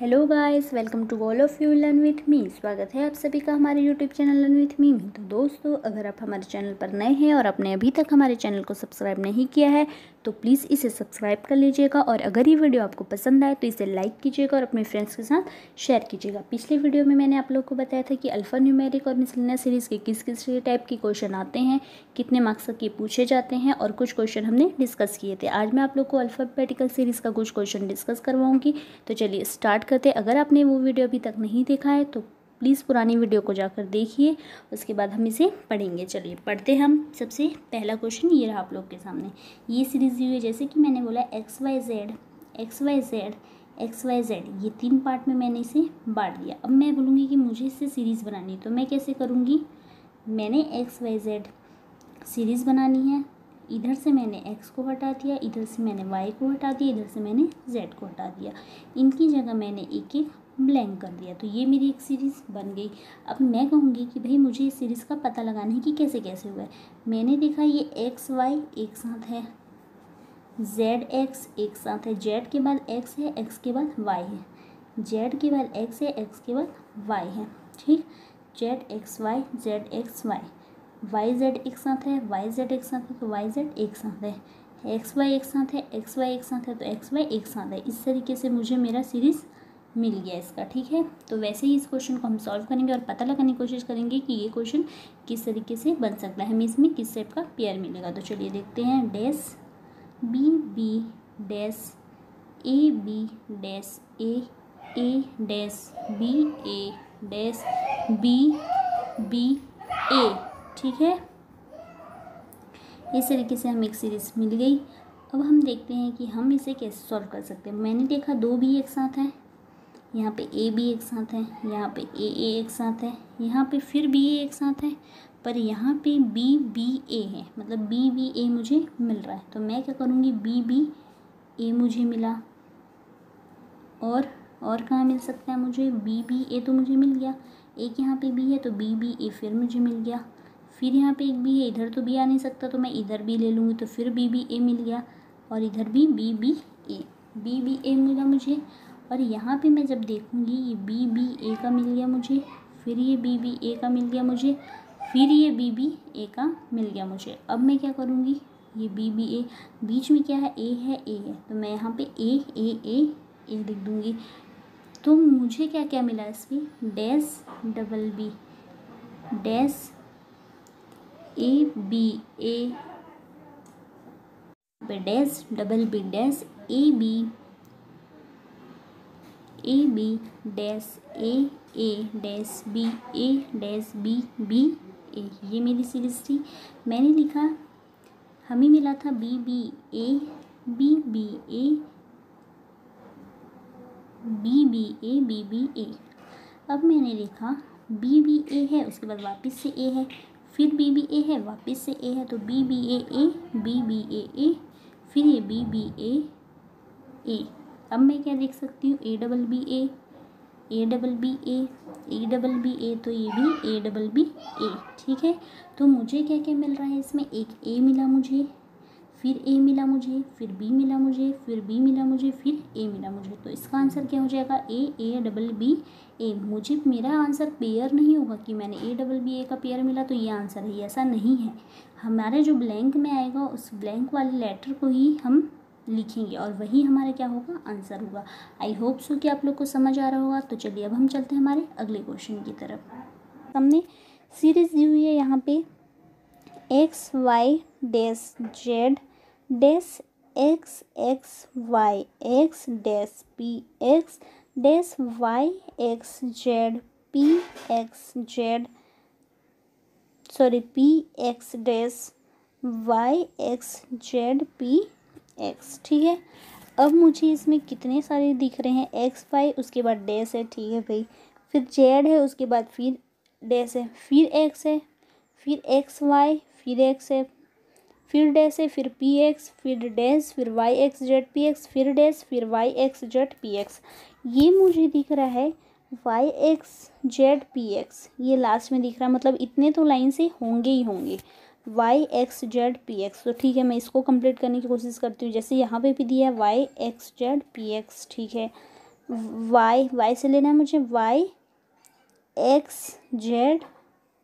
Hello guys welcome to all of you learn with me स्वागत है आप सभी का हमारे YouTube channel learn with me में तो दोस्तों अगर आप हमारे चैनल पर नए हैं और आपने अभी तक हमारे चैनल को सब्सक्राइब नहीं किया है तो प्लीज़ इसे सब्सक्राइब कर लीजिएगा और अगर ये वीडियो आपको पसंद आए तो इसे लाइक कीजिएगा और अपने फ्रेंड्स के साथ शेयर कीजिएगा पिछले वीडियो में मैंने आप लोग को बताया था कि अल्फ़ा न्यूमेरिक और मिसलिना सीरीज़ के किस किस टाइप के क्वेश्चन आते हैं कितने मार्क्स तक ये पूछे जाते हैं और कुछ क्वेश्चन हमने डिस्कस किए थे आज मैं आप लोग को अल्फ़ाबेटिकल सीरीज़ का कुछ क्वेश्चन डिस्कस करवाऊँगी तो चलिए स्टार्ट करते अगर आपने वो वीडियो अभी तक नहीं देखा है तो प्लीज़ पुरानी वीडियो को जाकर देखिए उसके बाद हम इसे पढ़ेंगे चलिए पढ़ते हम सबसे पहला क्वेश्चन ये रहा आप लोग के सामने ये सीरीज़ हुई है जैसे कि मैंने बोला X Y Z X Y Z X Y Z ये तीन पार्ट में मैंने इसे बांट दिया अब मैं बोलूँगी कि मुझे इससे सीरीज़ बनानी है तो मैं कैसे करूँगी मैंने एक्स वाई जेड सीरीज़ बनानी है इधर से मैंने x को हटा दिया इधर से मैंने y को हटा दिया इधर से मैंने z को हटा दिया इनकी जगह मैंने एक एक ब्लैंक कर दिया तो ये मेरी एक सीरीज़ बन गई अब मैं कहूँगी कि भाई मुझे इस सीरीज़ का पता लगाना है कि कैसे कैसे हुआ है मैंने देखा ये एक्स वाई एक साथ है जेड एक्स एक साथ है जेड के बाद एक्स है एक्स के बाद वाई है जेड के बाद एक्स है एक्स के बाद वाई है ठीक Z X Y Z X Y Y Z एक साथ है वाई जेड एक साथ है तो वाई जेड एक साथ है एक्स वाई एक साथ है एक्स वाई एक साथ है तो एक्स वाई एक साथ है इस तरीके से मुझे मेरा सीरीज़ मिल गया इसका ठीक है तो वैसे ही इस क्वेश्चन को हम सॉल्व करेंगे और पता लगाने की कोशिश करेंगे कि ये क्वेश्चन किस तरीके से बन सकता है हमें इसमें किस टाइप का पेयर मिलेगा तो चलिए देखते हैं dash B B dash A B dash A A dash B A dash B B A ठीक है इस तरीके से हमें एक सीरीज़ मिल गई अब हम देखते हैं कि हम इसे कैसे सॉल्व कर सकते हैं मैंने देखा दो भी एक साथ हैं यहाँ पे ए बी एक साथ है यहाँ पे ए ए एक साथ है यहाँ पे फिर बी ए एक साथ है पर यहाँ पे बी बी ए है मतलब बी बी ए मुझे मिल रहा है तो मैं क्या करूँगी बी बी ए मुझे मिला और और कहाँ मिल सकता है मुझे बी बी ए तो मुझे मिल गया एक यहाँ पे बी है तो बी बी ए फिर मुझे मिल गया फिर यहाँ पे एक बी है इधर तो बी आ नहीं सकता तो मैं इधर भी ले लूँगी तो फिर बी बी ए मिल गया और इधर भी B B A B B A मिला मुझे और यहाँ पे मैं जब देखूँगी ये बी बी ए का मिल गया मुझे फिर ये बी बी ए का मिल गया मुझे फिर ये बी बी ए का मिल गया मुझे अब मैं क्या करूँगी ये बी बी ए बीच में क्या है ए है ए है तो मैं यहाँ पे ए ए ए ए लिख दूँगी तो मुझे क्या क्या मिला इसमें dash double B dash A B A पे dash double B dash A B A B dash A A dash B A dash B B A ये मेरी सीरीज थी मैंने लिखा हमें मिला था B B A B B A B B A B B A अब मैंने लिखा बी बी ए है उसके बाद वापस से ए है फिर बी बी ए है वापस से ए है तो B B A A B B A A फिर ये बी बी ए ए अब मैं क्या देख सकती हूँ A double B A A double B A A double B A तो ये भी ए डबल बी ए ठीक है तो मुझे क्या क्या मिल रहा है इसमें एक ए मिला मुझे फिर ए मिला मुझे फिर बी मिला मुझे फिर बी मिला मुझे फिर ए मिला मुझे तो इसका आंसर क्या हो जाएगा ए ए डबल बी ए मुझे मेरा आंसर पेयर नहीं होगा कि मैंने ए डबल बी ए का पेयर मिला तो ये आंसर है ऐसा नहीं है हमारे जो ब्लैंक में आएगा उस ब्लैंक वाले लेटर को ही हम लिखेंगे और वही हमारा क्या होगा आंसर होगा आई होप सो कि आप लोग को समझ आ रहा होगा तो चलिए अब हम चलते हैं हमारे अगले क्वेश्चन की तरफ हमने सीरीज दी हुई है यहाँ पे X Y dash Z dash X X Y X dash P X dash Y X Z P X Z sorry P X dash Y X Z P X ठीक है अब मुझे इसमें कितने सारे दिख रहे हैं एक्स वाई उसके बाद डेस है ठीक है भाई फिर जेड है उसके बाद फिर डेस है फिर एक्स है फिर एक्स वाई फिर एक्स है फिर डेस है फिर पी एक्स फिर डेस फिर Y X Z P X फिर डेस फिर Y X Z P X ये मुझे दिख रहा है Y X Z P X ये लास्ट में दिख रहा है मतलब इतने तो लाइन से होंगे ही होंगे Y X Z P X तो ठीक है मैं इसको कंप्लीट करने की कोशिश करती हूँ जैसे यहाँ पे भी दिया है Y X Z P X ठीक है वाई वाई से लेना है मुझे Y X Z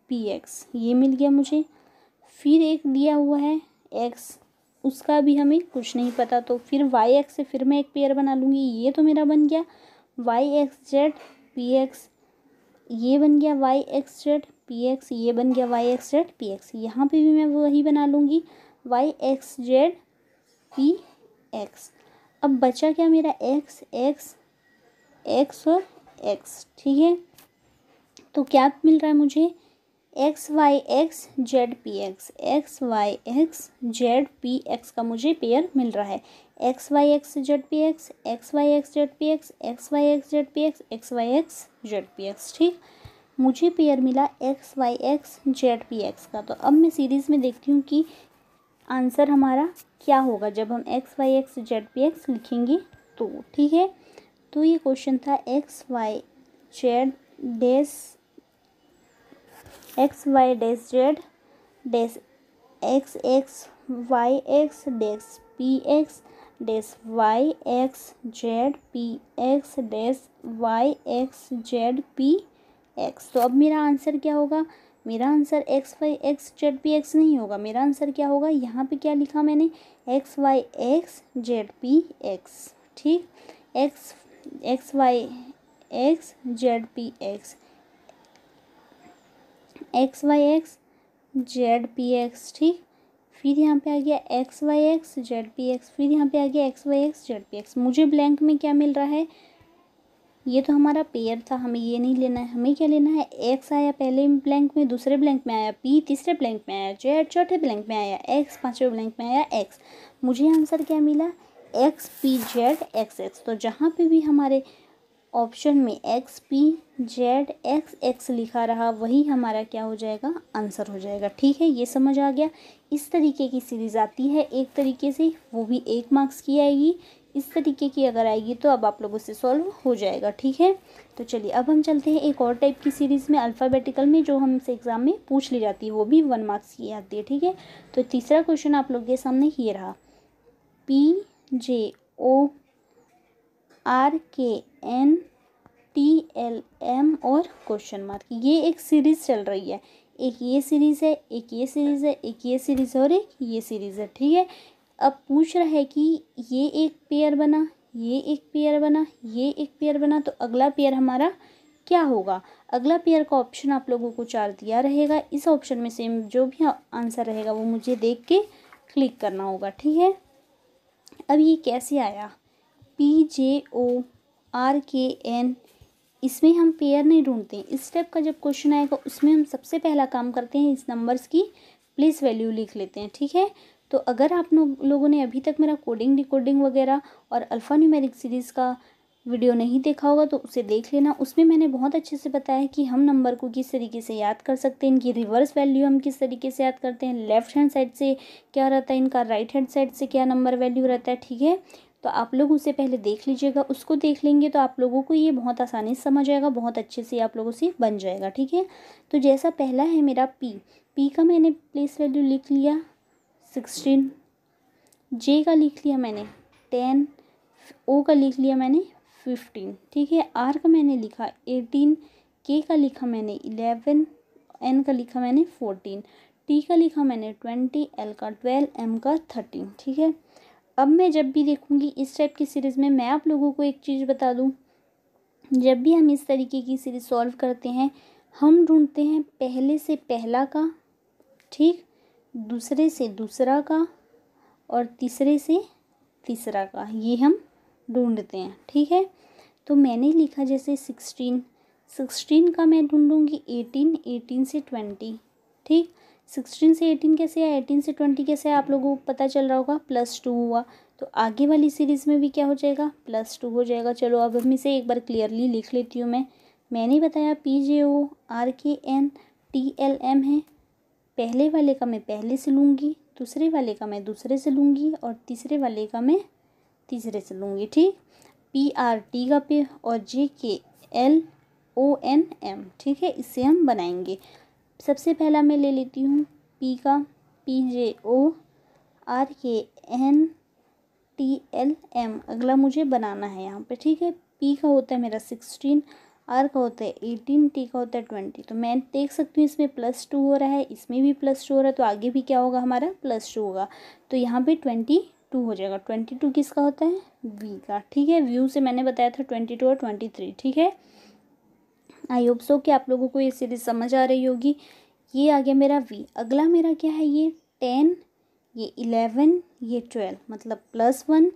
P X ये मिल गया मुझे फिर एक दिया हुआ है एक्स उसका भी हमें कुछ नहीं पता तो फिर वाई एक्स से फिर मैं एक पेयर बना लूँगी ये तो मेरा बन गया Y X Z P X ये बन गया Y X Z P X ये बन गया Y X Z P X यहाँ पर भी मैं वही बना लूँगी Y X Z P X अब बचा क्या मेरा एक्स एक्स एक्स और एक्स ठीक है तो क्या मिल रहा है मुझे X Y X Z P X X Y X Z P X का मुझे पेयर मिल रहा है X Y X Z P X X Y X Z P X X Y X Z P X X Y X Z P X ठीक मुझे pair मिला X Y X Z P X का तो अब मैं series में देखती हूँ कि आंसर हमारा क्या होगा जब हम X Y X Z P X लिखेंगे तो ठीक है तो ये क्वेश्चन था X Y Z dash X Y dash Z dash X X Y X dash P X dash Y X Z P X dash Y X Z P X तो अब मेरा आंसर क्या होगा मेरा answer X Y X Z P X नहीं होगा मेरा answer क्या होगा यहाँ पे क्या लिखा मैंने X Y X Z P X ठीक X X Y X Z P X X Y X Z P X ठीक फिर यहाँ पे आ गया X Y X Z P X फिर यहाँ पे आ गया X Y X Z P X मुझे ब्लैंक में क्या मिल रहा है ये तो हमारा पेयर था हमें ये नहीं लेना है हमें क्या लेना है एक्स आया पहले ब्लैंक में दूसरे ब्लैंक में आया पी तीसरे ब्लैंक में आया जेड चौथे ब्लैंक में आया एक्स पाँचवें ब्लैंक में आया एक्स मुझे आंसर क्या मिला X P Z X X तो जहाँ पे भी हमारे ऑप्शन में X P Z X X लिखा रहा वही हमारा क्या हो जाएगा आंसर हो जाएगा ठीक है ये समझ आ गया इस तरीके की सीरीज़ आती है एक तरीके से वो भी एक मार्क्स की आएगी इस तरीके की अगर आएगी तो अब आप लोगों से सॉल्व हो जाएगा ठीक है तो चलिए अब हम चलते हैं एक और टाइप की सीरीज़ में अल्फ़ाबेटिकल में जो हमसे एग्ज़ाम में पूछ ली जाती है वो भी वन मार्क्स की आती है ठीक है तो तीसरा क्वेश्चन आप लोग के सामने ये रहा P J O R K N T L M और क्वेश्चन मार्क ये एक सीरीज़ चल रही है एक ये सीरीज़ है एक ये सीरीज़ है एक ये सीरीज़ है और एक ये सीरीज़ है ठीक है अब पूछ रहा है कि ये एक पेयर बना ये एक पेयर बना ये एक पेयर बना तो अगला पेयर हमारा क्या होगा अगला पेयर का ऑप्शन आप लोगों को चार दिया रहेगा इस ऑप्शन में सेम जो भी आंसर रहेगा वो मुझे देख के क्लिक करना होगा ठीक है अब ये कैसे आया P J O R K N इसमें हम पेयर नहीं ढूंढते इस स्टेप का जब क्वेश्चन आएगा उसमें हम सबसे पहला काम करते हैं इस नंबर्स की प्लेस वैल्यू लिख लेते हैं ठीक है तो अगर आप लोगों ने अभी तक मेरा कोडिंग डिकोडिंग वगैरह और अल्फ़ा न्यूमेरिक सीरीज़ का वीडियो नहीं देखा होगा तो उसे देख लेना उसमें मैंने बहुत अच्छे से बताया कि हम नंबर को किस तरीके से याद कर सकते हैं इनकी रिवर्स वैल्यू हम किस तरीके से याद करते हैं लेफ़्ट हैंड साइड से क्या रहता है इनका राइट हैंड साइड से क्या नंबर वैल्यू रहता है ठीक है तो आप लोग उसे पहले देख लीजिएगा उसको देख लेंगे तो आप लोगों को ये बहुत आसानी से समझ आएगा बहुत अच्छे से आप लोगों से बन जाएगा ठीक है तो जैसा पहला है मेरा पी पी का मैंने प्लेस वैल्यू लिख लिया सिक्सटीन जे का लिख लिया मैंने टेन ओ का लिख लिया मैंने फिफ्टीन ठीक है आर का मैंने लिखा एटीन के का लिखा मैंने इलेवन एन का लिखा मैंने फोर्टीन टी का लिखा मैंने ट्वेंटी एल का ट्वेल्व एम का थर्टीन ठीक है अब मैं जब भी देखूँगी इस टाइप की सीरीज़ में मैं आप लोगों को एक चीज़ बता दूँ जब भी हम इस तरीके की सीरीज़ सॉल्व करते हैं हम ढूंढते हैं पहले से पहला का ठीक दूसरे से दूसरा का और तीसरे से तीसरा का ये हम ढूंढते हैं ठीक है तो मैंने लिखा जैसे सिक्सटीन सिक्सटीन का मैं ढूंढूंगी एटीन एटीन से ट्वेंटी ठीक सिक्सटीन से एटीन कैसे है एटीन से ट्वेंटी कैसे है आप लोगों को पता चल रहा होगा प्लस टू हुआ तो आगे वाली सीरीज़ में भी क्या हो जाएगा प्लस टू हो जाएगा चलो अब हम इसे एक बार क्लियरली लिख लेती हूँ मैं मैंने बताया P J O R K N T L M है पहले वाले का मैं पहले से लूँगी दूसरे वाले का मैं दूसरे से लूँगी और तीसरे वाले का मैं तीसरे से लूँगी ठीक पी आर टी का पे और जे K L O N M ठीक है इसे हम बनाएंगे सबसे पहला मैं ले लेती हूँ पी का P J O R K N T L M अगला मुझे बनाना है यहाँ पे ठीक है पी का होता है मेरा सिक्सटीन आर का होता है एटीन टी का होता है ट्वेंटी तो मैं देख सकती हूँ इसमें प्लस टू हो रहा है इसमें भी प्लस टू हो रहा है तो आगे भी क्या होगा हमारा प्लस टू होगा तो यहाँ पे ट्वेंटी टू हो जाएगा ट्वेंटी टू किसका होता है वी का ठीक है व्यू से मैंने बताया था ट्वेंटी टू और ट्वेंटी थ्री ठीक है आई होप सो कि आप लोगों को ये सीरीज समझ आ रही होगी ये आ गया मेरा वी अगला मेरा क्या है ये टेन ये इलेवन ये ट्वेल्व मतलब प्लस वन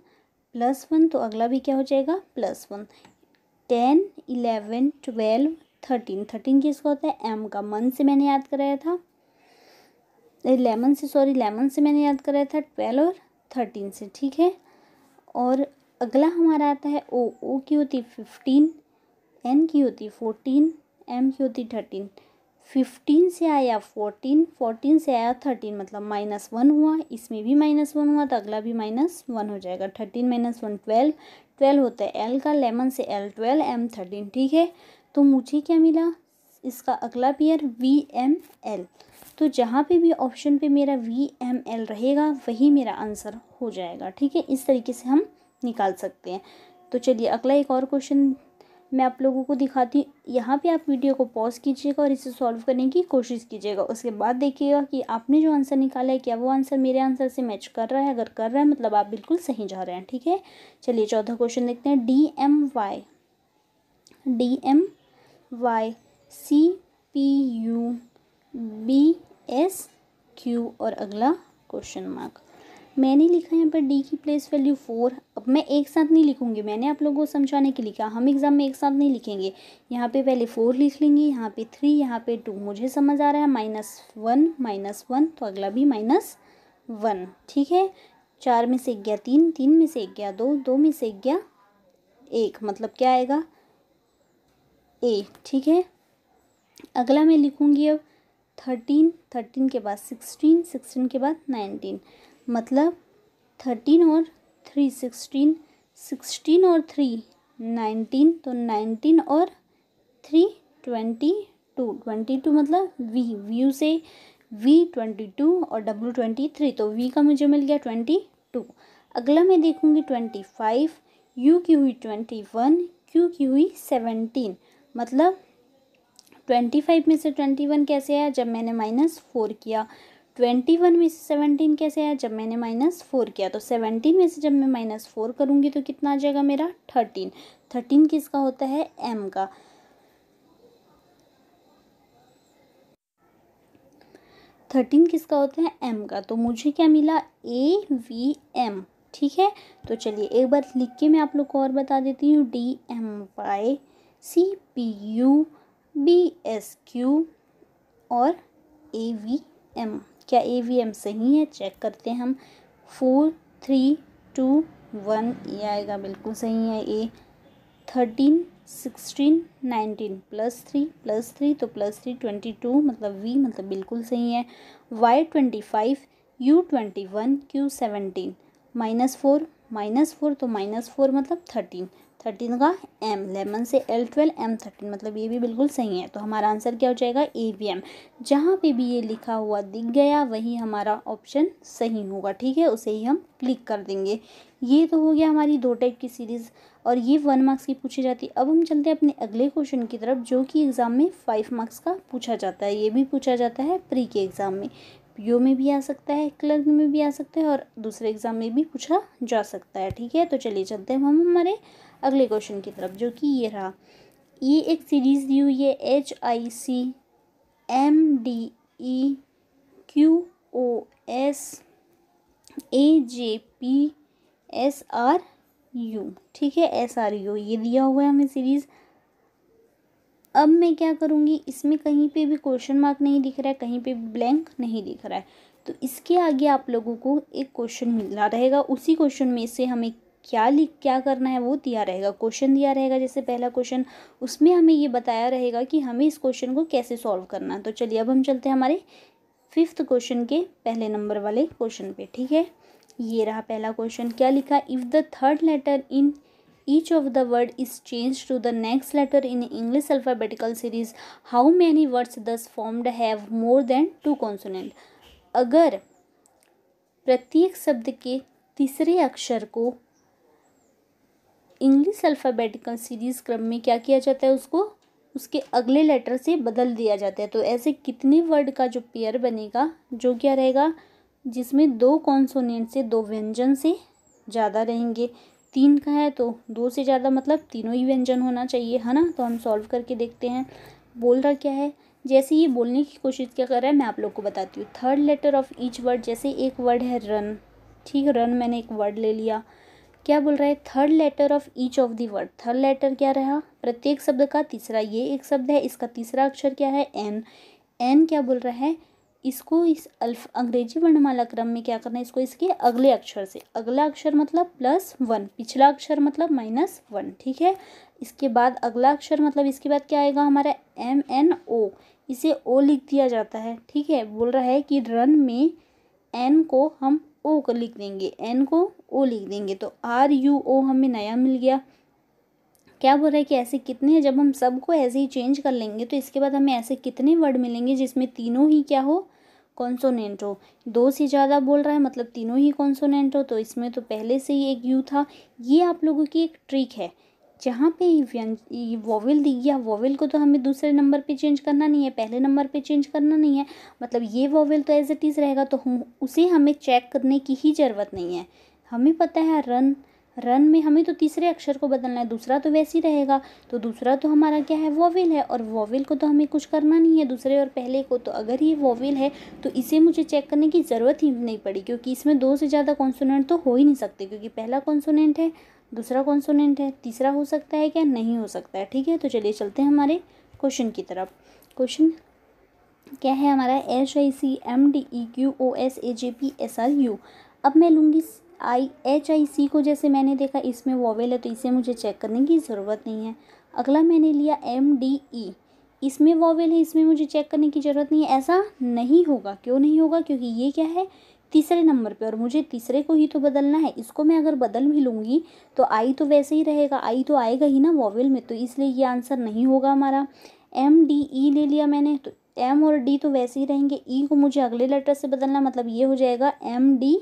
प्लस वन तो अगला भी क्या हो जाएगा plus one ten eleven twelve thirteen thirteen किसका होता है एम का मन से मैंने याद कराया था इलेवन से सॉरी लेमन से मैंने याद कराया था ट्वेल्व और थर्टीन से ठीक है और अगला हमारा आता है ओ ओ की होती है फिफ्टीन एन की होती है फोर्टीन एम की होती है थर्टीन फिफ्टीन से आया फोर्टीन फोर्टीन से आया थर्टीन मतलब माइनस वन हुआ इसमें भी माइनस वन हुआ तो अगला भी माइनस वन हो जाएगा thirteen minus one twelve twelve होता है एल का लेमन से एल ट्वेल्व एम थर्टीन ठीक है तो मुझे क्या मिला इसका अगला पेयर वी एम एल तो जहाँ पे भी ऑप्शन पे मेरा वी एम एल रहेगा वही मेरा आंसर हो जाएगा ठीक है इस तरीके से हम निकाल सकते हैं तो चलिए अगला एक और क्वेश्चन मैं आप लोगों को दिखाती हूँ यहाँ पे आप वीडियो को पॉज कीजिएगा और इसे सॉल्व करने की कोशिश कीजिएगा उसके बाद देखिएगा कि आपने जो आंसर निकाला है क्या वो आंसर मेरे आंसर से मैच कर रहा है अगर कर रहा है मतलब आप बिल्कुल सही जा रहे हैं ठीक है चलिए चौथा क्वेश्चन देखते हैं D M Y D M Y C P U B S Q और अगला क्वेश्चन मार्क मैंने लिखा यहाँ पर डी की प्लेस वैल्यू फोर अब मैं एक साथ नहीं लिखूँगी मैंने आप लोगों को समझाने के लिखा हम एग्ज़ाम में एक साथ नहीं लिखेंगे यहाँ पे पहले फोर लिख लेंगे यहाँ पे थ्री यहाँ पे टू मुझे समझ आ रहा है माइनस वन माइनस वन तो अगला भी माइनस वन ठीक है चार में से ग्यारह गया तीन तीन में से ग्यारह गया दो दो में से ग्यारह गया एक मतलब क्या आएगा ए ठीक है अगला मैं लिखूँगी अब थर्टीन थर्टीन के बाद सिक्सटीन सिक्सटीन के बाद नाइनटीन मतलब थर्टीन और थ्री सिक्सटीन सिक्सटीन और थ्री नाइनटीन तो नाइनटीन और three twenty two twenty two मतलब वी व्यू से वी ट्वेंटी टू और डब्ल्यू ट्वेंटी थ्री तो वी का मुझे मिल गया ट्वेंटी टू अगला मैं देखूँगी ट्वेंटी फाइव यू की हुई ट्वेंटी वन क्यू की हुई सेवनटीन मतलब ट्वेंटी फाइव में से ट्वेंटी वन कैसे आया जब मैंने माइनस फोर किया ट्वेंटी वन में से सेवनटीन कैसे आया जब मैंने माइनस फोर किया तो सेवनटीन में से जब मैं माइनस फोर करूँगी तो कितना आ जाएगा मेरा थर्टीन थर्टीन किसका होता है एम का थर्टीन किसका होता है एम का तो मुझे क्या मिला ए वी एम ठीक है तो चलिए एक बार लिख के मैं आप लोग को और बता देती हूँ D M Y C P U B S Q और ए वी एम क्या ए वी एम सही है चेक करते हैं हम फोर थ्री टू वन ये आएगा बिल्कुल सही है A thirteen sixteen nineteen plus three plus three तो प्लस थ्री ट्वेंटी टू मतलब वी मतलब बिल्कुल सही है Y twenty five U twenty one Q seventeen minus four minus four तो माइनस फोर मतलब थर्टीन थर्टीन का एम लेमन से एल ट्वेल्व एम थर्टीन मतलब ये भी बिल्कुल सही है तो हमारा आंसर क्या हो जाएगा ए वी एम जहाँ पर भी ये लिखा हुआ दिख गया वही हमारा ऑप्शन सही होगा ठीक है उसे ही हम क्लिक कर देंगे ये तो हो गया हमारी दो टाइप की सीरीज़ और ये वन मार्क्स की पूछी जाती है अब हम चलते हैं अपने अगले क्वेश्चन की तरफ जो कि एग्ज़ाम में फाइव मार्क्स का पूछा जाता है ये भी पूछा जाता है प्री के एग्ज़ाम में यो में भी आ सकता है क्लर्क में भी आ सकता है और दूसरे एग्ज़ाम में भी पूछा जा सकता है ठीक है तो चलिए चलते हैं हम हमारे अगले क्वेश्चन की तरफ जो कि ये रहा ये एक सीरीज़ दी हुई है H I C M D E Q O S A J P S R U ठीक है एस आर यू ये दिया हुआ है हमें सीरीज़ अब मैं क्या करूँगी इसमें कहीं पे भी क्वेश्चन मार्क नहीं दिख रहा है कहीं पे भी ब्लैंक नहीं दिख रहा है तो इसके आगे आप लोगों को एक क्वेश्चन मिल रहा रहेगा उसी क्वेश्चन में से हमें क्या लिख क्या करना है वो दिया रहेगा क्वेश्चन दिया रहेगा जैसे पहला क्वेश्चन उसमें हमें ये बताया रहेगा कि हमें इस क्वेश्चन को कैसे सॉल्व करना है तो चलिए अब हम चलते हैं हमारे फिफ्थ क्वेश्चन के पहले नंबर वाले क्वेश्चन पे ठीक है ये रहा पहला क्वेश्चन क्या लिखा if the third letter in each of the word is change to the next letter in English alphabetical series how many words thus formed have more than two consonant अगर प्रत्येक शब्द के तीसरे अक्षर को इंग्लिश अल्फ़ाबेटिकल सीरीज़ क्रम में क्या किया जाता है उसको उसके अगले लेटर से बदल दिया जाता है तो ऐसे कितने वर्ड का जो पेयर बनेगा जो क्या रहेगा जिसमें दो कॉन्सोनेंट से दो व्यंजन से ज़्यादा रहेंगे तीन का है तो दो से ज़्यादा मतलब तीनों ही व्यंजन होना चाहिए है ना तो हम सॉल्व करके देखते हैं बोल रहा क्या है जैसे ये बोलने की कोशिश क्या कर रहा है मैं आप लोग को बताती हूँ third letter of each word जैसे एक वर्ड है रन ठीक रन मैंने एक वर्ड ले लिया क्या बोल रहा है third letter of each of the word third letter क्या रहा प्रत्येक शब्द का तीसरा ये एक शब्द है इसका तीसरा अक्षर क्या है एन एन क्या बोल रहा है इसको इस अल्फ अंग्रेजी वर्णमाला क्रम में क्या करना है इसको इसके अगले अक्षर से अगला अक्षर मतलब प्लस वन पिछला अक्षर मतलब माइनस वन ठीक है इसके बाद अगला अक्षर मतलब इसके बाद क्या आएगा हमारा एम एन ओ इसे ओ लिख दिया जाता है ठीक है बोल रहा है कि रन में एन को हम ओ को लिख देंगे एन को ओ लिख देंगे तो आर यू ओ हमें नया मिल गया क्या बोल रहा है कि ऐसे कितने हैं जब हम सबको ऐसे ही चेंज कर लेंगे तो इसके बाद हमें ऐसे कितने वर्ड मिलेंगे जिसमें तीनों ही क्या हो कॉन्सोनेंट हो दो से ज़्यादा बोल रहा है मतलब तीनों ही कॉन्सोनेंट हो तो इसमें तो पहले से ही एक यू था ये आप लोगों की एक ट्रिक है जहाँ पे ये वोविल दी गया वोविल को तो हमें दूसरे नंबर पे चेंज करना नहीं है पहले नंबर पे चेंज करना नहीं है मतलब ये वोविल तो एज इट इज़ रहेगा तो हम उसे हमें चेक करने की ही ज़रूरत नहीं है हमें पता है रन रन में हमें तो तीसरे अक्षर को बदलना है दूसरा तो वैसे ही रहेगा तो दूसरा तो हमारा क्या है वोविल है और वोविल को तो हमें कुछ करना नहीं है दूसरे और पहले को तो अगर ये वोविल है तो इसे मुझे चेक करने की ज़रूरत ही नहीं पड़ी क्योंकि इसमें दो से ज़्यादा कॉन्सोनेंट तो हो ही नहीं सकते क्योंकि पहला कॉन्सोनेंट है दूसरा कॉन्सोनेंट है तीसरा हो सकता है क्या नहीं हो सकता है ठीक है तो चलिए चलते हैं हमारे क्वेश्चन की तरफ क्वेश्चन क्या है हमारा H I C M D E Q O S A J P S R U अब मैं लूँगी आई एच आई सी को जैसे मैंने देखा इसमें वॉवेल है तो इसे मुझे चेक करने की ज़रूरत नहीं है अगला मैंने लिया एम डी ई इसमें वॉवेल है इसमें मुझे चेक करने की ज़रूरत नहीं है ऐसा नहीं होगा क्यों नहीं होगा क्योंकि ये क्या है तीसरे नंबर पे और मुझे तीसरे को ही तो बदलना है इसको मैं अगर बदल भी लूँगी तो आई तो वैसे ही रहेगा आई तो आएगा ही ना वॉवेल में तो इसलिए ये आंसर नहीं होगा हमारा एम डी ई ले लिया मैंने तो एम और डी तो वैसे ही रहेंगे ई e को मुझे अगले लेटर से बदलना मतलब ये हो जाएगा एम डी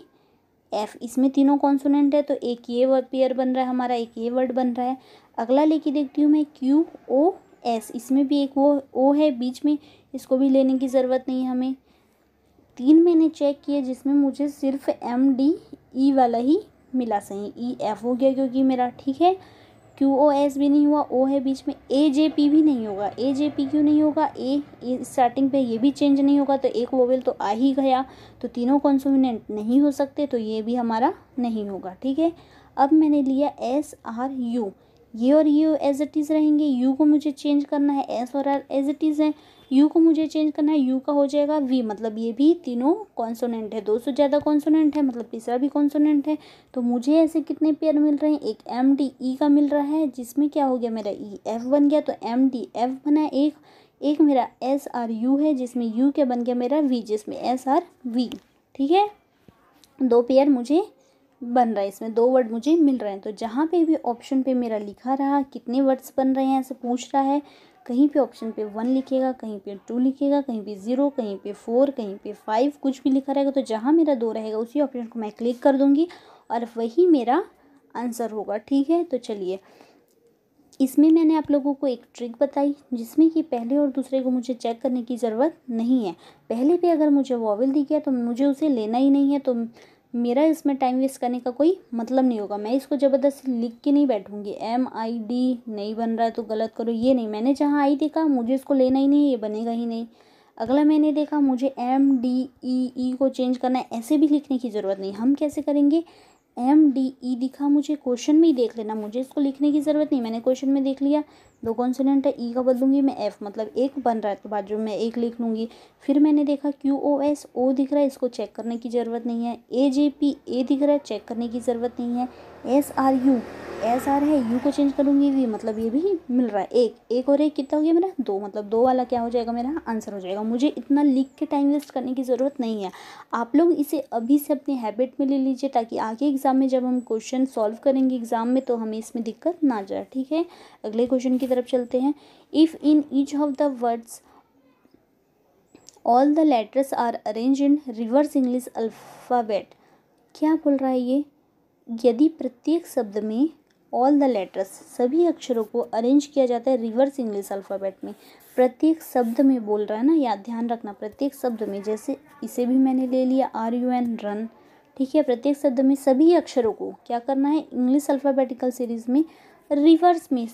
एफ इसमें तीनों कॉन्सोनेंट है तो एक ये वर्ड पेयर बन रहा है हमारा एक ये वर्ड बन रहा है अगला लेके देखती हूँ मैं क्यू ओ एस इसमें भी एक वो ओ है बीच में इसको भी लेने की ज़रूरत नहीं हमें तीन मैंने चेक किए जिसमें मुझे सिर्फ एम डी ई वाला ही मिला सही ई e, एफ हो गया क्योंकि मेरा ठीक है क्यू ओ एस भी नहीं हुआ ओ है बीच में ए जे पी भी नहीं होगा ए जे पी क्यों नहीं होगा ए स्टार्टिंग पे ये भी चेंज नहीं होगा तो एक वोवेल तो आ ही गया तो तीनों कॉन्सोमिनेंट नहीं हो सकते तो ये भी हमारा नहीं होगा ठीक है अब मैंने लिया एस आर यू ये और ये एज इट इज़ रहेंगे यू को मुझे चेंज करना है एस और आर एज इट इज़ है यू को मुझे चेंज करना है यू का हो जाएगा वी मतलब ये भी तीनों कॉन्सोनेंट है दो से ज़्यादा कॉन्सोनेंट है मतलब तीसरा भी कॉन्सोनेंट है तो मुझे ऐसे कितने पेयर मिल रहे हैं एक एम डी ई का मिल रहा है जिसमें क्या हो गया मेरा ई e एफ बन गया तो एम डी एफ बना एक एक मेरा एस आर यू है जिसमें यू क्या बन गया मेरा वी जिसमें एस आर वी ठीक है दो पेयर मुझे बन रहा है इसमें दो वर्ड मुझे मिल रहे हैं तो जहाँ पे भी ऑप्शन पे मेरा लिखा रहा कितने वर्ड्स बन रहे हैं ऐसे पूछ रहा है कहीं पे ऑप्शन पे वन लिखेगा कहीं पे टू लिखेगा कहीं पे ज़ीरो कहीं पे फोर कहीं पे फाइव कुछ भी लिखा रहेगा तो जहाँ मेरा दो रहेगा उसी ऑप्शन को मैं क्लिक कर दूँगी और वही मेरा आंसर होगा ठीक है तो चलिए इसमें मैंने आप लोगों को एक ट्रिक बताई जिसमें कि पहले और दूसरे को मुझे चेक करने की ज़रूरत नहीं है पहले पे अगर मुझे वॉवल दी गया तो मुझे उसे लेना ही नहीं है तो मेरा इसमें टाइम वेस्ट करने का कोई मतलब नहीं होगा मैं इसको ज़बरदस्ती लिख के नहीं बैठूंगी एम आई डी नहीं बन रहा है तो गलत करो ये नहीं मैंने जहाँ आई देखा मुझे इसको लेना ही नहीं ये बनेगा ही नहीं अगला मैंने देखा मुझे एम डी ई ई को चेंज करना है ऐसे भी लिखने की ज़रूरत नहीं हम कैसे करेंगे एम डी ई दिखा मुझे क्वेश्चन में ही देख लेना मुझे इसको लिखने की ज़रूरत नहीं मैंने क्वेश्चन में देख लिया दो कॉन्सोनेंट है ई e का बदलूंगी मैं एफ़ मतलब एक बन रहा है तो बाजू में एक लिख लूँगी फिर मैंने देखा क्यू ओ एस ओ दिख रहा है इसको चेक करने की ज़रूरत नहीं है ए जे पी ए दिख रहा है चेक करने की ज़रूरत नहीं है S R U S R है यू को चेंज करूँगी भी मतलब ये भी मिल रहा है एक एक और एक कितना हो गया मेरा दो मतलब दो वाला क्या हो जाएगा मेरा आंसर हो जाएगा मुझे इतना लिख के टाइम वेस्ट करने की ज़रूरत नहीं है आप लोग इसे अभी से अपने हैबिट में ले लीजिए ताकि आगे एग्ज़ाम में जब हम क्वेश्चन सॉल्व करेंगे एग्ज़ाम में तो हमें इसमें दिक्कत ना जाए ठीक है अगले क्वेश्चन की तरफ चलते हैं if in each of the words all the letters are arrange in reverse English alphabet क्या बोल रहा है ये यदि प्रत्येक शब्द में ऑल द लेटर्स सभी अक्षरों को अरेंज किया जाता है रिवर्स इंग्लिश अल्फ़ाबेट में प्रत्येक शब्द में बोल रहा है ना याद ध्यान रखना प्रत्येक शब्द में जैसे इसे भी मैंने ले लिया आर यू एन रन ठीक है प्रत्येक शब्द में सभी अक्षरों को क्या करना है इंग्लिश अल्फ़ाबेटिकल सीरीज़ में रिवर्स में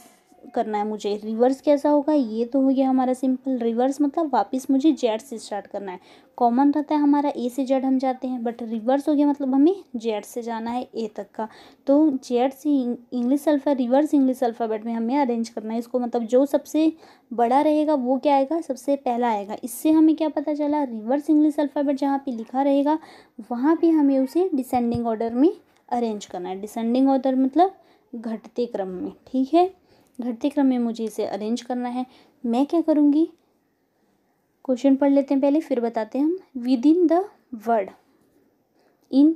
करना है मुझे रिवर्स कैसा होगा ये तो हो गया हमारा सिंपल रिवर्स मतलब वापस मुझे जेड से स्टार्ट करना है कॉमन रहता है हमारा ए से जेड हम जाते हैं बट रिवर्स हो गया मतलब हमें जेड से जाना है ए तक का तो जेड से English alpha reverse English alphabet में हमें अरेंज करना है इसको मतलब जो सबसे बड़ा रहेगा वो क्या आएगा सबसे पहला आएगा इससे हमें क्या पता चला रिवर्स इंग्लिश अल्फ़ाबेट जहाँ पर लिखा रहेगा वहाँ पर हमें उसे डिसेंडिंग ऑर्डर में अरेंज करना है डिसेंडिंग ऑर्डर मतलब घटते क्रम में ठीक है घटते क्रम में मुझे इसे अरेंज करना है मैं क्या करूँगी क्वेश्चन पढ़ लेते हैं पहले फिर बताते हैं हम within the word in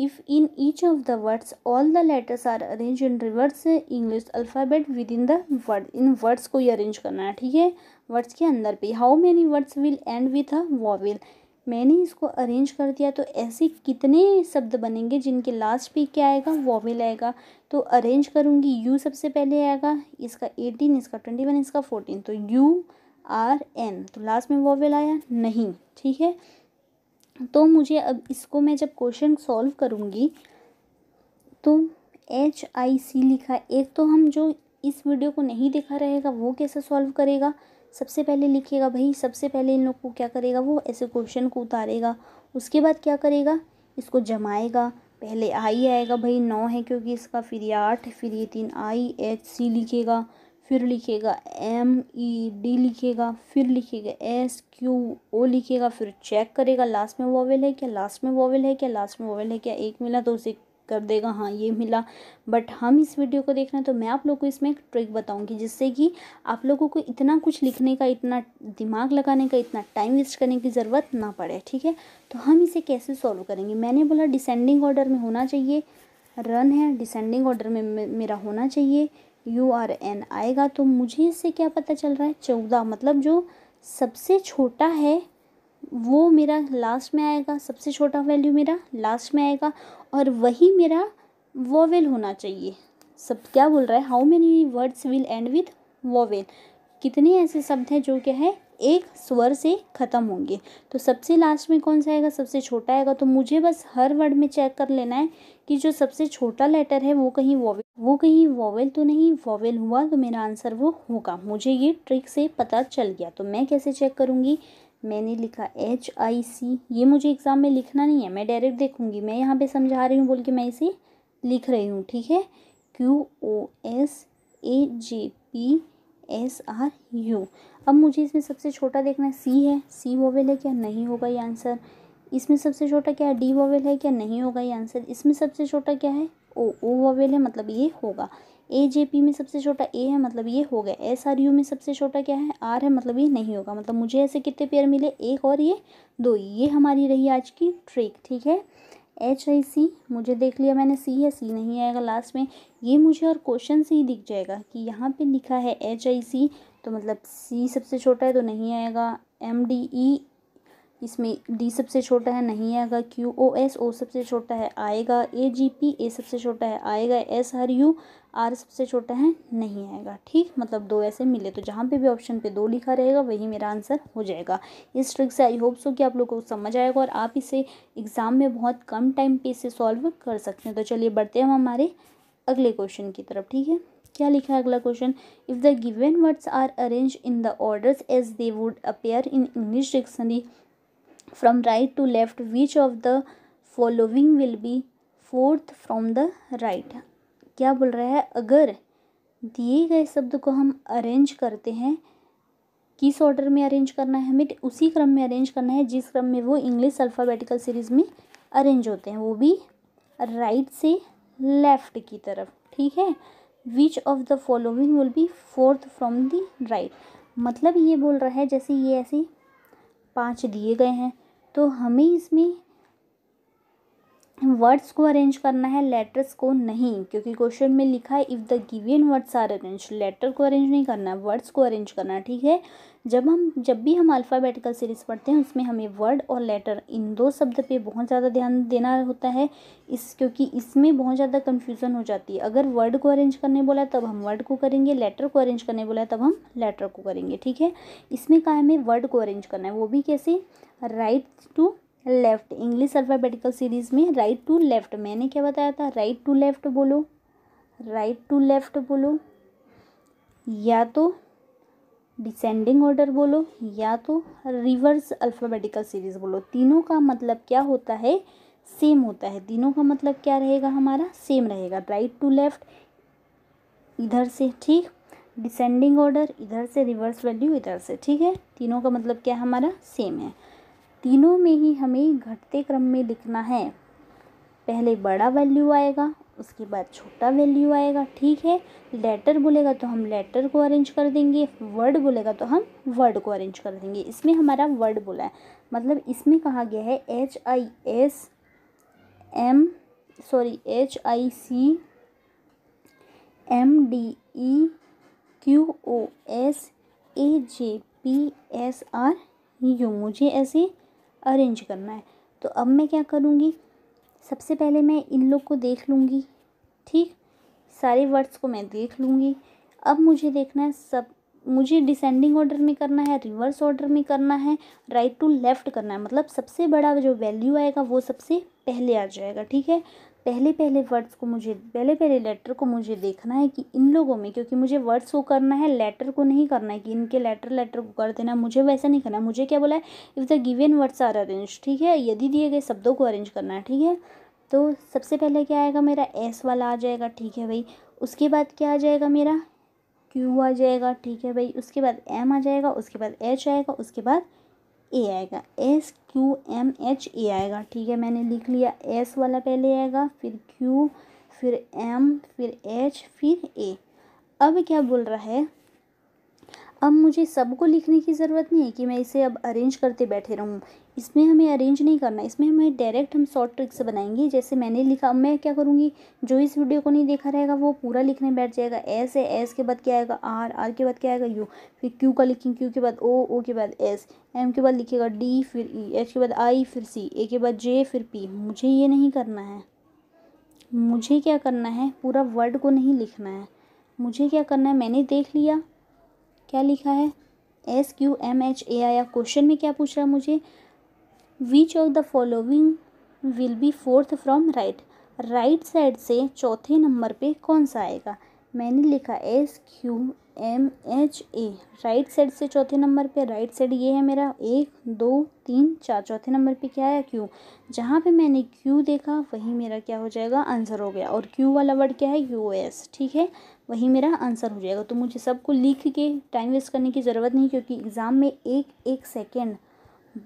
if in each of the words all the letters are arrange in reverse English alphabet within the word in words को ही अरेंज करना है ठीक है वर्ड्स के अंदर पे how many words will end with a vowel मैंने इसको अरेंज कर दिया तो ऐसे कितने शब्द बनेंगे जिनके लास्ट पे क्या आएगा वॉवेल आएगा तो अरेंज करूँगी यू सबसे पहले आएगा इसका एटीन इसका ट्वेंटी वन इसका फोर्टीन तो यू आर एन तो लास्ट में वॉवेल आया नहीं ठीक है तो मुझे अब इसको मैं जब क्वेश्चन सॉल्व करूँगी तो एच आई सी लिखा एक तो हम जो इस वीडियो को नहीं देखा रहेगा वो कैसे सॉल्व करेगा सबसे पहले लिखेगा भाई सबसे पहले इन लोग को क्या करेगा वो ऐसे क्वेश्चन को उतारेगा उसके बाद क्या करेगा इसको जमाएगा पहले आई आएगा भाई नौ है क्योंकि इसका फिर ये आठ फिर ये तीन आई एच सी लिखेगा फिर लिखेगा एम ई डी लिखेगा फिर लिखेगा एस क्यू ओ लिखेगा फिर चेक करेगा लास्ट में वॉवेल है क्या लास्ट में वोवेल है क्या लास्ट में वोवेल है क्या एक मिला तो उसे कर देगा हाँ ये मिला बट हम इस वीडियो को देख रहे हैं तो मैं आप लोग को इसमें एक ट्रिक बताऊंगी जिससे कि आप लोगों को इतना कुछ लिखने का इतना दिमाग लगाने का इतना टाइम वेस्ट करने की ज़रूरत ना पड़े ठीक है तो हम इसे कैसे सॉल्व करेंगे मैंने बोला डिसेंडिंग ऑर्डर में होना चाहिए रन है डिसेंडिंग ऑर्डर में मेरा होना चाहिए यू आर एन आएगा तो मुझे इससे क्या पता चल रहा है चौदह मतलब जो सबसे छोटा है वो मेरा लास्ट में आएगा सबसे छोटा वैल्यू मेरा लास्ट में आएगा और वही मेरा वोवेल होना चाहिए सब क्या बोल रहा है how many words will end with vowel कितने ऐसे शब्द हैं जो क्या है एक स्वर से ख़त्म होंगे तो सबसे लास्ट में कौन सा आएगा सबसे छोटा आएगा तो मुझे बस हर वर्ड में चेक कर लेना है कि जो सबसे छोटा लेटर है वो कहीं वोवेल वो कहीं वोवेल तो नहीं वोवेल हुआ तो मेरा आंसर वो होगा मुझे ये ट्रिक से पता चल गया तो मैं कैसे चेक करूँगी मैंने लिखा एच आई सी ये मुझे एग्ज़ाम में लिखना नहीं है मैं डायरेक्ट देखूँगी मैं यहाँ पे समझा रही हूँ बोल के मैं इसे लिख रही हूँ ठीक है Q O S A J P S R U अब मुझे इसमें सबसे छोटा देखना है सी है सी वोवेल है क्या नहीं होगा ये आंसर इसमें सबसे छोटा क्या है डी वोवेल है क्या नहीं होगा ये आंसर इसमें सबसे छोटा क्या है ओ ओ वोवेल है मतलब ये होगा ए जे पी में सबसे छोटा ए है मतलब ये हो गया एस आर यू में सबसे छोटा क्या है आर है मतलब ये नहीं होगा मतलब मुझे ऐसे कितने पेयर मिले एक और ये दो ये हमारी रही आज की ट्रिक ठीक है एच आई सी मुझे देख लिया मैंने सी है सी नहीं आएगा लास्ट में ये मुझे और क्वेश्चन से ही दिख जाएगा कि यहाँ पे लिखा है एच आई सी तो मतलब सी सबसे छोटा है तो नहीं आएगा एम डी ई इसमें डी सबसे छोटा है नहीं आएगा क्यू ओ एस ओ सबसे छोटा है आएगा ए जी पी ए सबसे छोटा है आएगा एस हर यू आर सबसे छोटा है नहीं आएगा ठीक मतलब दो ऐसे मिले तो जहाँ पे भी ऑप्शन पे दो लिखा रहेगा वही मेरा आंसर हो जाएगा इस ट्रिक से आई होप सो कि आप लोगों को समझ आएगा और आप इसे एग्ज़ाम में बहुत कम टाइम पे इसे सॉल्व कर सकते हैं तो चलिए बढ़ते हैं हम हमारे अगले क्वेश्चन की तरफ ठीक है क्या लिखा है अगला question if the given words are arrange in the orders as they would appear in English dictionary from right to left which of the following will be fourth from the right क्या बोल रहा है अगर दिए गए शब्द को हम अरेंज करते हैं किस ऑर्डर में अरेंज करना है हमें उसी क्रम में अरेंज करना है जिस क्रम में वो इंग्लिश अल्फ़ाबेटिकल सीरीज़ में अरेंज होते हैं वो भी राइट से लेफ़्ट की तरफ ठीक है which of the following will be fourth from the right मतलब ये बोल रहा है जैसे ये ऐसे पांच दिए गए हैं तो हमें इसमें वर्ड्स को अरेंज करना है लेटर्स को नहीं क्योंकि क्वेश्चन में लिखा है if the given words are arrange letter को अरेंज नहीं करना है वर्ड्स को अरेंज करना है ठीक है जब हम जब भी हम अल्फ़ाबेटिकल सीरीज़ पढ़ते हैं उसमें हमें वर्ड और लेटर इन दो शब्द पे बहुत ज़्यादा ध्यान देना होता है इस क्योंकि इसमें बहुत ज़्यादा कन्फ्यूज़न हो जाती है अगर वर्ड को अरेंज करने बोला है तब हम वर्ड को करेंगे लेटर को अरेंज करने बोला है तब हम लेटर को करेंगे ठीक है इसमें कहा हमें वर्ड को अरेंज करना है वो भी कैसे right to left English alphabetical series में राइट टू लेफ़्ट मैंने क्या बताया था राइट टू लेफ़्ट बोलो राइट टू लेफ़्ट बोलो या तो डिसेंडिंग ऑर्डर बोलो या तो रिवर्स अल्फ़ाबेटिकल सीरीज़ बोलो तीनों का मतलब क्या होता है सेम होता है तीनों का मतलब क्या रहेगा हमारा सेम रहेगा राइट टू लेफ़्ट इधर से ठीक डिसेंडिंग ऑर्डर इधर से रिवर्स वैल्यू इधर से ठीक है तीनों का मतलब क्या हमारा सेम है तीनों में ही हमें घटते क्रम में लिखना है पहले बड़ा वैल्यू आएगा उसके बाद छोटा वैल्यू आएगा ठीक है लेटर बोलेगा तो हम लेटर को अरेंज कर देंगे वर्ड बोलेगा तो हम वर्ड को अरेंज कर देंगे इसमें हमारा वर्ड बोला है मतलब इसमें कहा गया है H I S M sorry H I C M D E Q O S A J P S R U मुझे ऐसे अरेंज करना है तो अब मैं क्या करूँगी सबसे पहले मैं इन लोग को देख लूँगी ठीक सारे वर्ड्स को मैं देख लूँगी अब मुझे देखना है सब मुझे डिसेंडिंग ऑर्डर में करना है रिवर्स ऑर्डर में करना है राइट टू लेफ़्ट करना है मतलब सबसे बड़ा जो वैल्यू आएगा वो सबसे पहले आ जाएगा ठीक है पहले पहले वर्ड्स को मुझे पहले पहले लेटर को मुझे देखना है कि इन लोगों में क्योंकि मुझे वर्ड्स को करना है लेटर को नहीं करना है कि इनके लेटर लेटर को कर देना मुझे वैसा नहीं करना मुझे क्या बोला है if the given words are arrange ठीक है यदि दिए गए शब्दों को अरेंज करना है ठीक है तो सबसे पहले क्या आएगा मेरा एस वाला आ जाएगा ठीक है भाई उसके बाद क्या आ जाएगा मेरा क्यू आ जाएगा ठीक है भाई उसके बाद एम आ जाएगा उसके बाद एच आएगा उसके बाद ए आएगा S Q M H A आएगा ठीक है मैंने लिख लिया एस वाला पहले आएगा फिर क्यू फिर एम फिर एच फिर ए अब क्या बोल रहा है अब मुझे सबको लिखने की ज़रूरत नहीं है कि मैं इसे अब अरेंज करते बैठे रहूँ इसमें हमें अरेंज नहीं करना इसमें हमें डायरेक्ट हम शॉर्ट ट्रिक से बनाएंगे जैसे मैंने लिखा अब मैं क्या करूँगी जो इस वीडियो को नहीं देखा रहेगा वो पूरा लिखने बैठ जाएगा एस है एस के बाद क्या आएगा आर आर के बाद क्या आएगा यू फिर क्यू का लिखेंगे क्यू के बाद ओ ओ के बाद एस एम के बाद लिखेगा डी फिर ई e, एच के बाद आई फिर सी ए के बाद जे फिर पी मुझे ये नहीं करना है मुझे क्या करना है पूरा वर्ड को नहीं लिखना है मुझे क्या करना है मैंने देख लिया क्या लिखा है S Q M H A आया क्वेश्चन में क्या पूछ रहा है मुझे which of the following will be fourth from right right side से चौथे नंबर पे कौन सा आएगा मैंने लिखा S Q M H A right side से चौथे नंबर पे राइट साइड ये है मेरा एक दो तीन चार चौथे नंबर पे क्या आया क्यू जहाँ पे मैंने क्यू देखा वहीं मेरा क्या हो जाएगा आंसर हो गया और क्यू वाला वर्ड क्या है यू एस ठीक है वही मेरा आंसर हो जाएगा तो मुझे सबको लिख के टाइम वेस्ट करने की ज़रूरत नहीं क्योंकि एग्ज़ाम में एक एक सेकेंड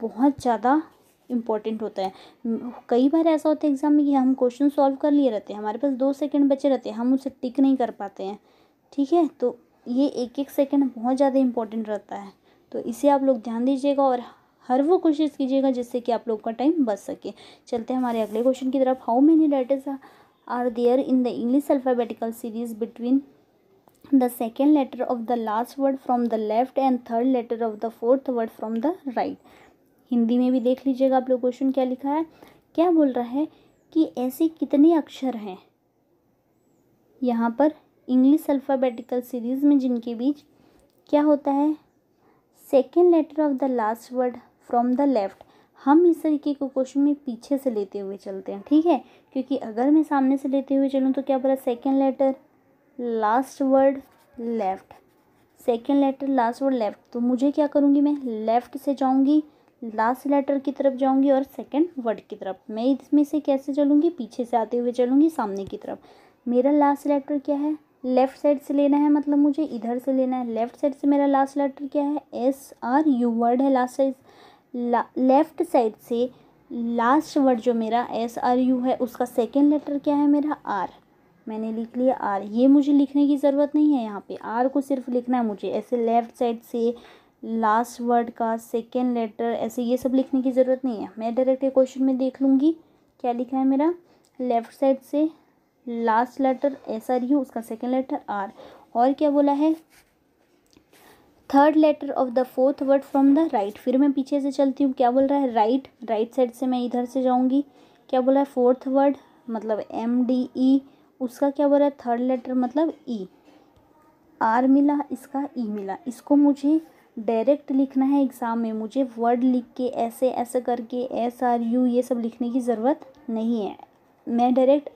बहुत ज़्यादा इम्पॉर्टेंट होता है कई बार ऐसा होता है एग्ज़ाम में कि हम क्वेश्चन सॉल्व कर लिए रहते हैं हमारे पास दो सेकंड बचे रहते हैं हम उसे टिक नहीं कर पाते हैं ठीक है तो ये एक एक सेकंड बहुत ज़्यादा इम्पॉर्टेंट रहता है तो इसे आप लोग ध्यान दीजिएगा और हर वो कोशिश कीजिएगा जिससे कि आप लोग का टाइम बच सके चलते हैं हमारे अगले क्वेश्चन की तरफ how many letters are there in the English alphabetical series between the second letter of the last word from the left and third letter of the fourth word from the right Hindi में भी देख लीजिएगा आप लोग question क्या लिखा है क्या बोल रहा है कि ऐसे कितने अक्षर हैं यहाँ पर इंग्लिश अल्फ़ाबेटिकल सीरीज़ में जिनके बीच क्या होता है second letter of the last word from the left हम इस तरीके को क्वेश्चन में पीछे से लेते हुए चलते हैं ठीक है क्योंकि अगर मैं सामने से लेते हुए चलूँ तो क्या बोला second letter last word left second letter last word left तो मुझे क्या करूँगी मैं लेफ़्ट से जाऊँगी लास्ट लेटर की तरफ जाऊँगी और सेकेंड वर्ड की तरफ मैं इसमें से कैसे चलूँगी पीछे से आते हुए चलूँगी सामने की तरफ मेरा लास्ट लेटर क्या है लेफ़्ट साइड से लेना है मतलब मुझे इधर से लेना है लेफ़्ट साइड से मेरा लास्ट लेटर क्या है एस आर यू वर्ड है लास्ट साइड लेफ़्ट साइड से लास्ट वर्ड जो मेरा एस आर यू है उसका सेकेंड लेटर क्या है मेरा आर मैंने लिख लिया आर ये मुझे लिखने की ज़रूरत नहीं है यहाँ पे आर को सिर्फ लिखना है मुझे ऐसे लेफ़्ट साइड से लास्ट वर्ड का सेकेंड लेटर ऐसे ये सब लिखने की ज़रूरत नहीं है मैं डायरेक्ट क्वेश्चन में देख लूँगी क्या लिखा है मेरा लेफ़्ट साइड से last letter S R U उसका सेकेंड लेटर आर और क्या बोला है third letter of the fourth word from the right फिर मैं पीछे से चलती हूँ क्या बोल रहा है राइट राइट साइड से मैं इधर से जाऊँगी क्या बोला है फोर्थ वर्ड मतलब एम डी ई उसका क्या बोला थर्ड लेटर मतलब ई e. आर मिला इसका ई e मिला इसको मुझे डायरेक्ट लिखना है एग्ज़ाम में मुझे वर्ड लिख के ऐसे ऐसे करके एस आर यू ये सब लिखने की ज़रूरत नहीं है मैं डायरेक्ट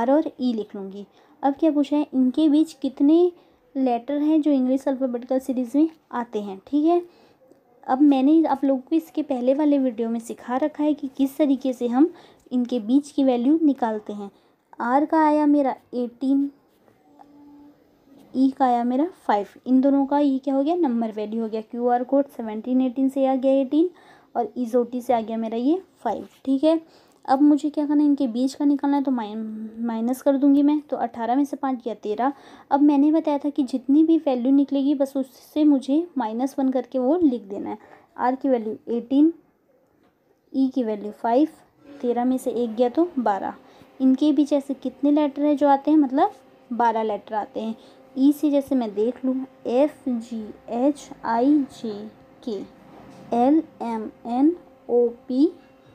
आर और ई e लिख लूँगी अब क्या पूछा है इनके बीच कितने लेटर हैं जो इंग्लिश अल्फ़ाबेटिकल सीरीज़ में आते हैं ठीक है अब मैंने आप लोगों को इसके पहले वाले वीडियो में सिखा रखा है कि किस तरीके से हम इनके बीच की वैल्यू निकालते हैं आर का आया मेरा एटीन ई e का आया मेरा फाइव इन दोनों का ई e क्या हो गया नंबर वैल्यू हो गया Q R code seventeen eighteen से आ गया एटीन और ईजोटी e से आ गया मेरा ये फाइव ठीक है अब मुझे क्या करना है इनके बीच का निकालना है तो माइन माइनस कर दूंगी मैं तो अट्ठारह में से पाँच गया तेरह अब मैंने बताया था कि जितनी भी वैल्यू निकलेगी बस उससे मुझे माइनस वन करके वो लिख देना है आर की वैल्यू एटीन ई की वैल्यू फाइव तेरह में से एक गया तो बारह इनके भी जैसे कितने लेटर हैं जो आते हैं मतलब बारह लेटर आते हैं ई e से जैसे मैं देख लूँ F G H I J K L M N O P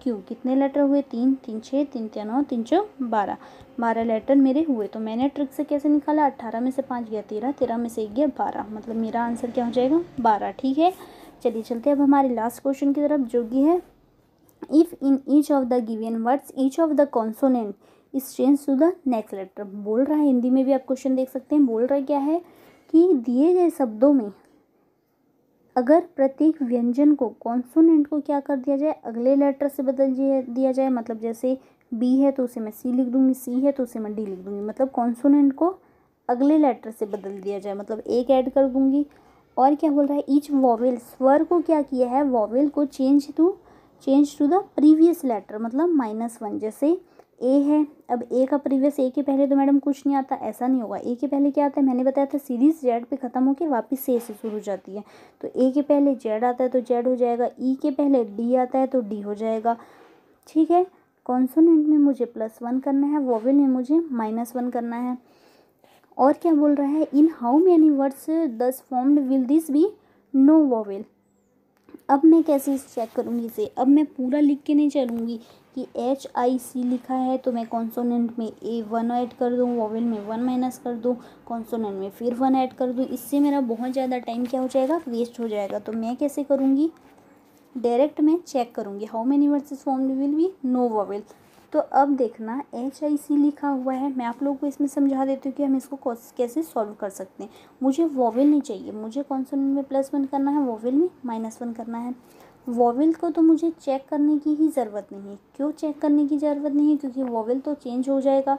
Q कितने लेटर हुए तीन तीन छः तीन तीन नौ तीन चौ बारह बारह लेटर मेरे हुए तो मैंने ट्रिक से कैसे निकाला अट्ठारह में से पाँच गया तेरह तेरह में से एक गया बारह मतलब मेरा आंसर क्या हो जाएगा बारह ठीक है चलिए चलते अब हमारे लास्ट क्वेश्चन की तरफ जो कि है if in each of the given words each of the consonant is changed to the next letter बोल रहा है हिंदी में भी आप क्वेश्चन देख सकते हैं बोल रहा क्या है कि दिए गए शब्दों में अगर प्रत्येक व्यंजन को कॉन्सोनेंट को क्या कर दिया जाए अगले लेटर से बदल दिया जाए मतलब जैसे बी है तो उसे मैं सी लिख दूंगी सी है तो उसे मैं डी लिख दूंगी मतलब कॉन्सोनेंट को अगले लेटर से बदल दिया जाए मतलब एक ऐड कर दूंगी और क्या बोल रहा है ईच वॉवेल स्वर को क्या किया है वॉवेल को change to change to the previous letter मतलब माइनस वन जैसे ए है अब ए का प्रीवियस ए के पहले तो मैडम कुछ नहीं आता ऐसा नहीं होगा ए के पहले क्या आता है मैंने बताया था सीरीज जेड पे ख़त्म होकर वापस ए से शुरू हो जाती है तो ए के पहले जेड आता है तो जेड हो जाएगा ई e के पहले डी आता है तो डी हो जाएगा ठीक है कॉन्सोनेंट में मुझे प्लस वन करना है वोवेल में मुझे माइनस वन करना है और क्या बोल रहा है in how many words thus formed will this be no vowel अब मैं कैसे इसे चेक करूँगी इसे अब मैं पूरा लिख के नहीं चलूँगी कि एच आई सी लिखा है तो मैं कॉन्सोनेंट में ए वन ऐड कर दूँ वोवेल में वन माइनस कर दूँ कॉन्सोनेंट में फिर वन ऐड कर दूँ इससे मेरा बहुत ज़्यादा टाइम क्या हो जाएगा वेस्ट हो जाएगा तो मैं कैसे करूँगी डायरेक्ट मैं चेक करूँगी how many verses form will be no vowel तो अब देखना एच आई सी लिखा हुआ है मैं आप लोगों को इसमें समझा देती हूँ कि हम इसको कैसे सॉल्व कर सकते हैं मुझे वोवेल नहीं चाहिए मुझे कॉन्सोनेंट में प्लस वन करना है वोवेल में माइनस वन करना है वोवेल को तो मुझे चेक करने की ही ज़रूरत नहीं है क्यों चेक करने की ज़रूरत नहीं है क्योंकि वोवेल तो चेंज हो जाएगा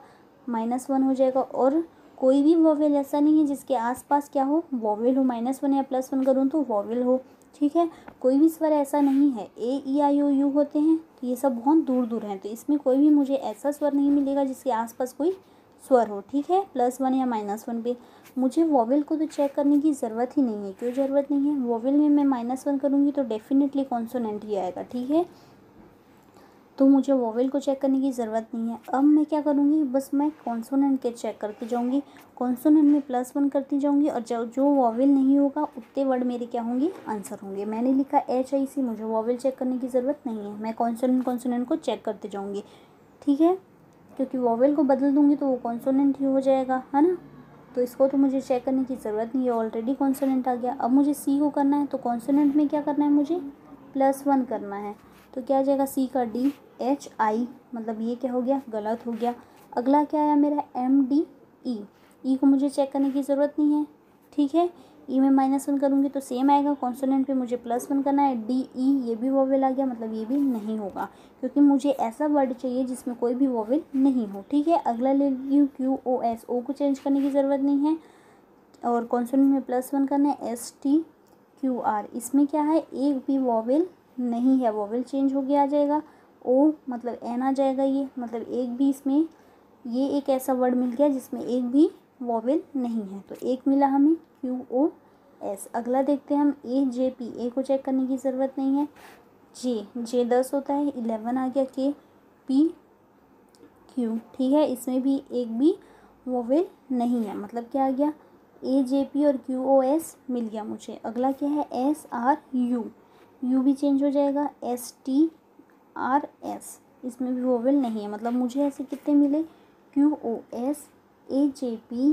माइनस वन हो जाएगा और कोई भी वोवेल ऐसा नहीं है जिसके आसपास क्या हो वोवेल हो माइनस वन या प्लस वन करूँ तो वॉवेल हो ठीक है कोई भी स्वर ऐसा नहीं है ए ई आई ओ यू होते हैं तो ये सब बहुत दूर दूर हैं तो इसमें कोई भी मुझे ऐसा स्वर नहीं मिलेगा जिसके आसपास कोई स्वर हो ठीक है प्लस वन या माइनस वन पे मुझे वॉवेल को तो चेक करने की ज़रूरत ही नहीं है क्यों ज़रूरत नहीं है वॉवेल में मैं माइनस वन करूँगी तो डेफिनेटली कॉन्सोनेंट ही आएगा ठीक है तो मुझे वोवेल को चेक करने की ज़रूरत नहीं है अब मैं क्या करूँगी बस मैं कॉन्सोनेंट के चेक करती जाऊँगी कॉन्सोनेंट में प्लस वन करती जाऊँगी और जो जो वोवेल नहीं होगा उतने वर्ड मेरे क्या होंगे आंसर होंगे मैंने लिखा एच आई सी मुझे वोवेल चेक करने की ज़रूरत नहीं है मैं कॉन्सोनेंट कॉन्सोनेंट को चेक करती जाऊँगी ठीक है क्योंकि वोवेल को बदल दूँगी तो वो कॉन्सोनेंट ही हो जाएगा है ना तो इसको तो मुझे चेक करने की ज़रूरत नहीं है ऑलरेडी कॉन्सोनेंट आ गया अब मुझे सी को करना है तो कॉन्सोनेंट में क्या करना है मुझे प्लस वन करना है तो क्या आ जाएगा सी का डी एच आई मतलब ये क्या हो गया गलत हो गया अगला क्या आया मेरा एम डी ई ई को मुझे चेक करने की ज़रूरत नहीं है ठीक है ई e में माइनस वन करूँगी तो सेम आएगा कॉन्सोनेंट पे मुझे प्लस वन करना है डी ई e, ये भी वोवेल आ गया मतलब ये भी नहीं होगा क्योंकि मुझे ऐसा वर्ड चाहिए जिसमें कोई भी वोवेल नहीं हो ठीक है अगला ले ली क्यू ओ एस ओ को चेंज करने की ज़रूरत नहीं है और कॉन्सोनेंट में प्लस वन करना है एस टी क्यू आर इसमें क्या है एक भी वॉवेल नहीं है वोवेल चेंज हो गया आ जाएगा ओ मतलब एन आ जाएगा ये मतलब एक भी इसमें ये एक ऐसा वर्ड मिल गया जिसमें एक भी वॉवेल नहीं है तो एक मिला हमें क्यू ओ एस अगला देखते हैं हम ए जे पी ए को चेक करने की ज़रूरत नहीं है जे जे दस होता है इलेवन आ गया के पी क्यू ठीक है इसमें भी एक भी वोवेल नहीं है मतलब क्या आ गया ए जे पी और क्यू ओ एस मिल गया मुझे अगला क्या है एस आर यू यू भी चेंज हो जाएगा एस टी आर एस इसमें भी वोवेल नहीं है मतलब मुझे ऐसे कितने मिले Q O S A J P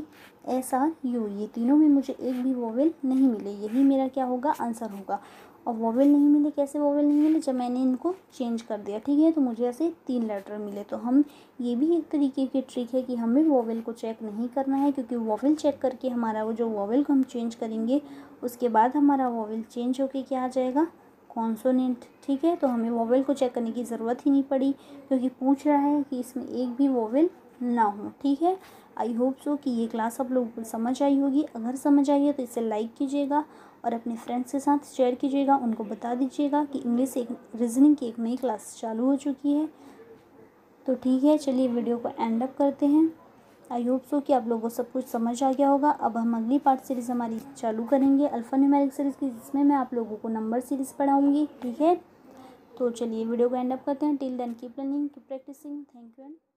S R U ये तीनों में मुझे एक भी वोवेल नहीं मिले यही मेरा क्या होगा आंसर होगा और वोवेल नहीं मिले कैसे वोवेल नहीं मिले जब मैंने इनको चेंज कर दिया ठीक है तो मुझे ऐसे तीन लेटर मिले तो हम ये भी एक तरीके की ट्रिक है कि हमें वोवेल को चेक नहीं करना है क्योंकि वोवेल चेक करके हमारा वो जो वोवेल को हम चेंज करेंगे उसके बाद हमारा वोवेल चेंज होके क्या आ जाएगा कॉन्सोनेंट ठीक है तो हमें वोवेल को चेक करने की ज़रूरत ही नहीं पड़ी क्योंकि पूछ रहा है कि इसमें एक भी वोवेल ना हो ठीक है आई होप सो कि ये क्लास आप लोगों को समझ आई होगी अगर समझ आई है तो इसे लाइक कीजिएगा और अपने फ्रेंड्स के साथ शेयर कीजिएगा उनको बता दीजिएगा कि इंग्लिश एक रीजनिंग की एक नई क्लास चालू हो चुकी है तो ठीक है चलिए वीडियो को एंड अप करते हैं आई होप सो कि आप लोगों को सब कुछ समझ आ गया होगा अब हम अगली पार्ट सीरीज़ हमारी चालू करेंगे अल्फ़ा न्यूमेरिक सीरीज़ की जिसमें मैं आप लोगों को नंबर सीरीज़ पढ़ाऊँगी ठीक है तो चलिए वीडियो को एंड अप करते हैं till then keep learning keep practising thank you and